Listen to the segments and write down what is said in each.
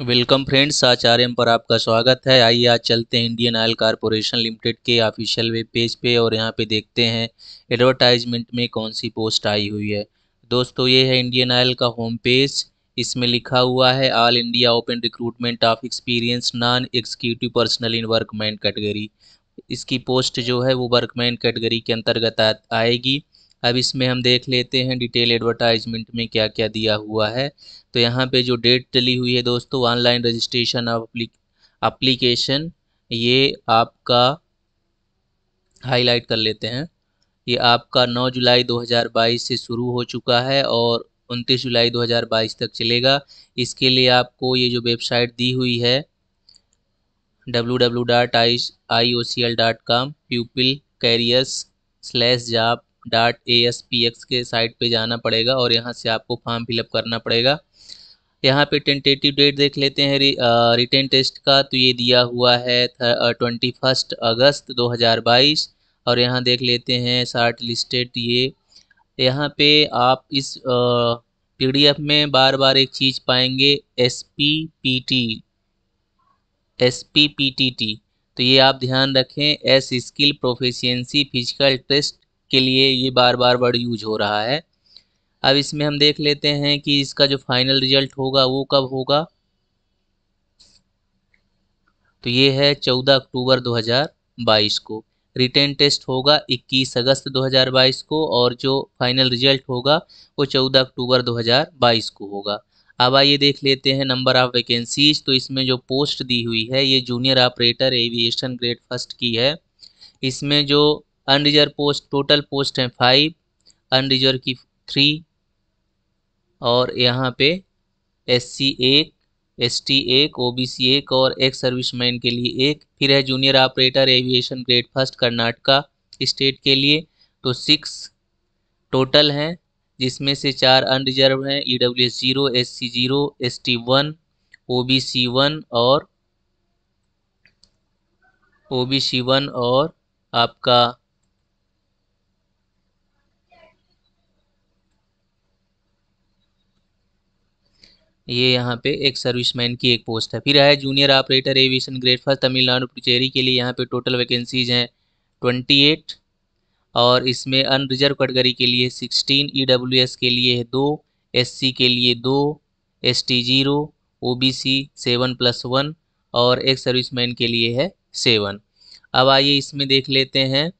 welcome friends आचार्यम पर आपका स्वागत है आइए आज चलते हैं इंडियन ऑयल कॉरपोरेशन लिमिटेड के ऑफिशियल वेब पेज पे और यहाँ पे देखते हैं एडवर्टाइजमेंट में कौन सी पोस्ट आई हुई है दोस्तों ये है इंडियन ऑयल का होम पेज इसमें लिखा हुआ है all India open recruitment of experience non executive personal in workman category इसकी पोस्ट जो है वो वर्कमैन कैटेगरी के अंतर्गत आएगी अब इसमें हम देख लेते हैं डिटेल एडवर्टाइजमेंट में क्या क्या दिया हुआ है तो यहाँ पे जो डेट चली हुई है दोस्तों ऑनलाइन रजिस्ट्रेशन अप्लीकेशन ये आपका हाईलाइट कर लेते हैं ये आपका 9 जुलाई 2022 से शुरू हो चुका है और 29 जुलाई 2022 तक चलेगा इसके लिए आपको ये जो वेबसाइट दी हुई है W W dot I I O C L dot com people careers slash जाप dot A S P X के साइट पे जाना पड़ेगा और यहाँ से आपको फॉर्म फिलअप करना पड़ेगा यहाँ पे टेंटेटिव डेट देख लेते हैं रि, रिटेन टेस्ट का तो ये दिया हुआ है ट्वेंटी फर्स्ट अगस्त 2022 और यहाँ देख लेते हैं शार्ट लिस्टेड ये यहाँ पे आप इस पीडीएफ में बार बार एक चीज़ पाएंगे S P P T S P P T T तो ये आप ध्यान रखें S skill proficiency physical test के लिए ये बार बार वर्ड यूज हो रहा है अब इसमें हम देख लेते हैं कि इसका जो फाइनल रिजल्ट होगा वो कब होगा तो ये है 14 अक्टूबर 2022 को रिटर्न टेस्ट होगा 21 अगस्त 2022 को और जो फाइनल रिजल्ट होगा वो 14 अक्टूबर 2022 को होगा अब आइए देख लेते हैं नंबर ऑफ़ वैकेंसीज तो इसमें जो पोस्ट दी हुई है ये junior operator aviation grade first की है इसमें जो अनरिजर्व पोस्ट टोटल पोस्ट हैं फाइव अनरिजर्व की थ्री और यहाँ पे एस सी एक एस टी एक ओ बी सी एक और एक्स सर्विसमैन के लिए एक फिर है junior operator aviation grade first Karnataka state के लिए तो सिक्स टोटल हैं जिसमें से चार अनरिजर्व हैं E W S zero S C zero S T one O B C one और ओ बी सी वन और आपका ये यहाँ पे एक सर्विसमैन की एक पोस्ट है फिर है junior operator aviation grade first Tamil Nadu Puducherry के लिए यहाँ पे टोटल वैकेंसीज हैं ट्वेंटी एट और इसमें अनरिजर्व कैटेगरी के लिए सिक्सटीन ई डब्ल्यू एस के लिए दो एस सी के लिए दो S T zero O B C seven plus one और एक सर्विसमैन के लिए है सेवन अब आइए इसमें देख लेते हैं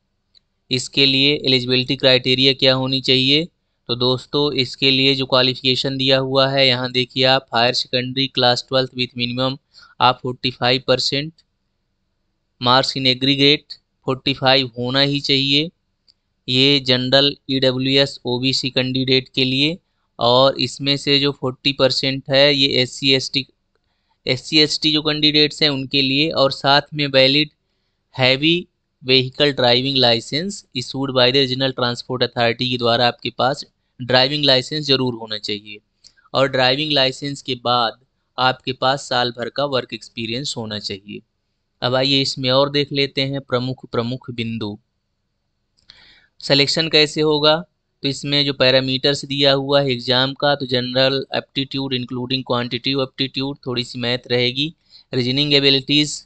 इसके लिए एलिजिबिलिटी क्राइटेरिया क्या होनी चाहिए तो दोस्तों इसके लिए जो क्वालिफिकेशन दिया हुआ है यहाँ देखिए आप higher secondary class twelfth with minimum आप forty five percent marks in aggregate forty five होना ही चाहिए ये general E W S O B C candidate के लिए और इसमें से जो फोर्टी परसेंट है ये S C S T S C S T जो कैंडिडेट्स हैं उनके लिए और साथ में valid heavy vehicle driving licence issued by the regional transport authority के द्वारा आपके पास ड्राइविंग लाइसेंस ज़रूर होना चाहिए और ड्राइविंग लाइसेंस के बाद आपके पास साल भर का वर्क एक्सपीरियंस होना चाहिए अब आइए इसमें और देख लेते हैं प्रमुख प्रमुख बिंदु सिलेक्शन कैसे होगा तो इसमें जो पैरामीटर्स दिया हुआ है एग्ज़ाम का तो general aptitude including quantitative aptitude थोड़ी सी मैथ रहेगी reasoning abilities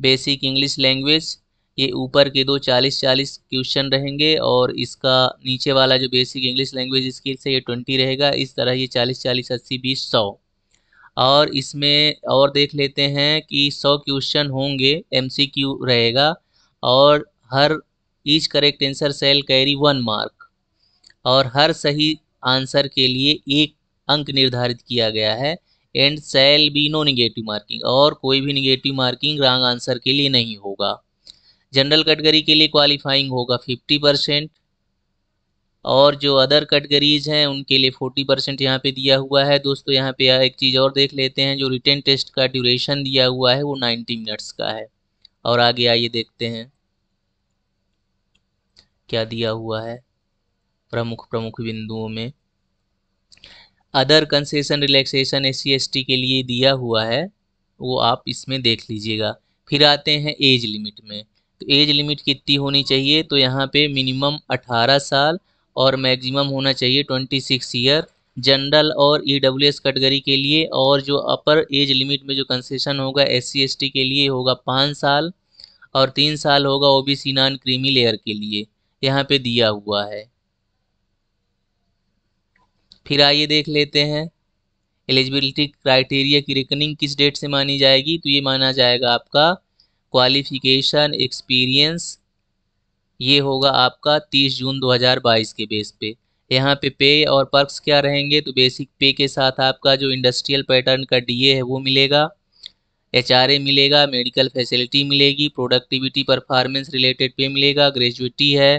basic English language ये ऊपर के दो चालीस चालीस क्वेश्चन रहेंगे और इसका नीचे वाला जो बेसिक इंग्लिश लैंग्वेज स्किल्स है ये ट्वेंटी रहेगा इस तरह ये चालीस चालीस अस्सी बीस सौ और इसमें और देख लेते हैं कि सौ क्वेश्चन होंगे एमसीक्यू रहेगा और हर each correct answer shall carry one mark और हर सही आंसर के लिए एक अंक निर्धारित किया गया है and shall be no negative marking और कोई भी निगेटिव मार्किंग रॉन्ग आंसर के लिए नहीं होगा जनरल कैटेगरी के लिए क्वालिफाइंग होगा फिफ्टी परसेंट और जो अदर कैटेगरीज हैं उनके लिए फोर्टी परसेंट यहाँ पे दिया हुआ है दोस्तों यहाँ पे एक चीज़ और देख लेते हैं जो रिटर्न टेस्ट का ड्यूरेशन दिया हुआ है वो नाइन्टी मिनट्स का है और आगे आइए देखते हैं क्या दिया हुआ है प्रमुख प्रमुख बिंदुओं में other concession relaxation S C के लिए दिया हुआ है वो आप इसमें देख लीजिएगा फिर आते हैं एज लिमिट में तो एज लिमिट कितनी होनी चाहिए तो यहाँ पे मिनिमम अठारह साल और मैक्सिमम होना चाहिए ट्वेंटी सिक्स ईयर जनरल और ई डब्ल्यू एस कैटेगरी के लिए और जो अपर एज लिमिट में जो कंसेशन होगा एस सी एस टी के लिए होगा पाँच साल और तीन साल होगा O B C non creamy layer के लिए यहाँ पे दिया हुआ है फिर आइए देख लेते हैं एलिजिबिलिटी क्राइटेरिया की रिकनिंग किस डेट से मानी जाएगी तो ये माना जाएगा आपका क्वालिफिकेशन एक्सपीरियंस ये होगा आपका 30 जून 2022 के बेस पे यहाँ पे पे और पर्क्स क्या रहेंगे तो बेसिक पे के साथ आपका जो इंडस्ट्रियल पैटर्न का डीए है वो मिलेगा एच मिलेगा मेडिकल फैसिलिटी मिलेगी प्रोडक्टिविटी परफॉर्मेंस रिलेटेड पे मिलेगा ग्रेजुएटी है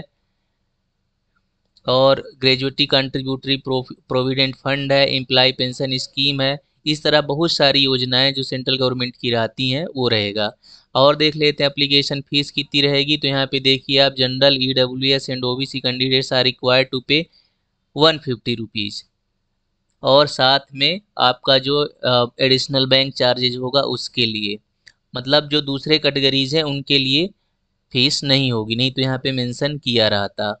और ग्रेजुएटी कंट्रीब्यूटरी प्रोविडेंट फंड है एम्प्लाई पेंशन स्कीम है इस तरह बहुत सारी योजनाएं जो सेंट्रल गवर्नमेंट की रहती हैं वो रहेगा और देख लेते हैं अप्लीकेशन फीस कितनी रहेगी तो यहाँ पे देखिए आप general E W S and O B C candidates are require to pay one fifty rupees और साथ में आपका जो एडिशनल बैंक चार्जेज होगा उसके लिए मतलब जो दूसरे कैटेगरीज हैं उनके लिए फीस नहीं होगी नहीं तो यहाँ पे मेंशन किया रहा था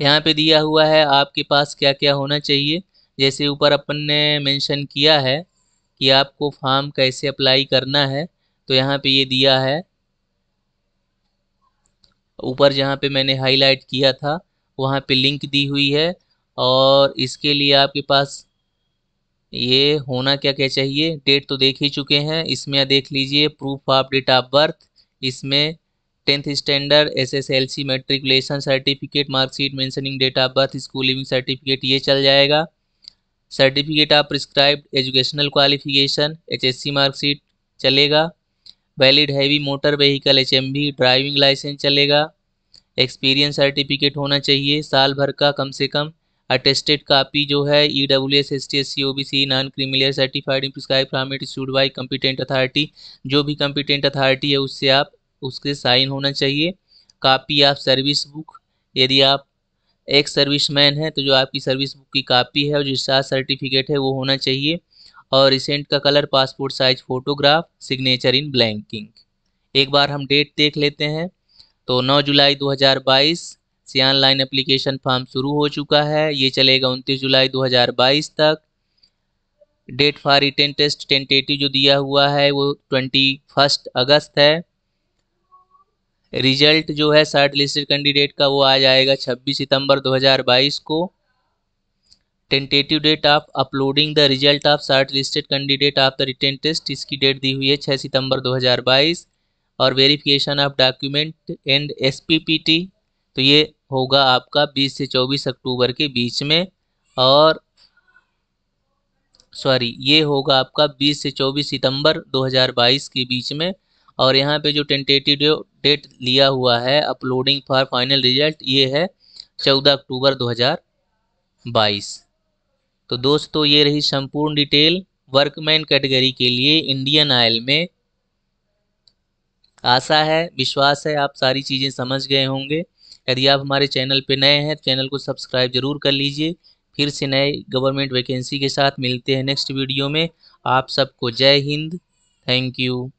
यहाँ पे दिया हुआ है आपके पास क्या क्या होना चाहिए जैसे ऊपर अपन ने मेंशन किया है कि आपको फॉर्म कैसे अप्लाई करना है तो यहाँ पे ये दिया है ऊपर जहाँ पे मैंने हाईलाइट किया था वहाँ पे लिंक दी हुई है और इसके लिए आपके पास ये होना क्या क्या चाहिए डेट तो देख ही चुके हैं इसमें देख लीजिए proof of date of birth इसमें tenth standard S S L C matriculation certificate marksheet mentioning date of birth school leaving certificate ये चल जाएगा certificate of prescribed educational qualification H S C marksheet चलेगा valid heavy motor vehicle H M B driving licence चलेगा experience certificate होना चाहिए साल भर का कम से कम अटेस्टेड कापी जो है E W S S T S C O B C non creamy layer certified prescribe form issued by competent authority जो भी कम्पिटेंट अथॉरिटी है उससे आप उसके साइन होना चाहिए कापी ऑफ सर्विस बुक यदि आप एक सर्विस मैन हैं तो जो आपकी सर्विस बुक की कापी है और जो सर्टिफिकेट है वो होना चाहिए और रिसेंट का colour passport size photograph signature in black ink एक बार हम डेट देख लेते हैं तो 9 जुलाई 2022 से ऑनलाइन अप्लीकेशन फॉर्म शुरू हो चुका है ये चलेगा 29 जुलाई 2022 तक date for written test tentative जो दिया हुआ है वो ट्वेंटी फर्स्ट अगस्त है रिजल्ट जो है शार्ट लिस्टेड कैंडिडेट का वो आ जाएगा 26 सितंबर 2022 को tentative date of uploading the result of shortlisted candidate of the written test इसकी डेट दी हुई है 6 सितंबर 2022 और verification of document and S तो ये होगा आपका 20 से 24 अक्टूबर के बीच में और सॉरी ये होगा आपका 20 से 24 सितंबर 2022 के बीच में और यहाँ पे जो टेंटेटिव डेट लिया हुआ है अपलोडिंग फॉर फाइनल रिजल्ट ये है चौदह अक्टूबर 2022 तो दोस्तों ये रही संपूर्ण डिटेल वर्कमैन कैटेगरी के लिए इंडियन आयल में आशा है विश्वास है आप सारी चीज़ें समझ गए होंगे यदि आप हमारे चैनल पर नए हैं तो चैनल को सब्सक्राइब जरूर कर लीजिए फिर से नए गवर्नमेंट वैकेंसी के साथ मिलते हैं नेक्स्ट वीडियो में आप सबको जय हिंद थैंक यू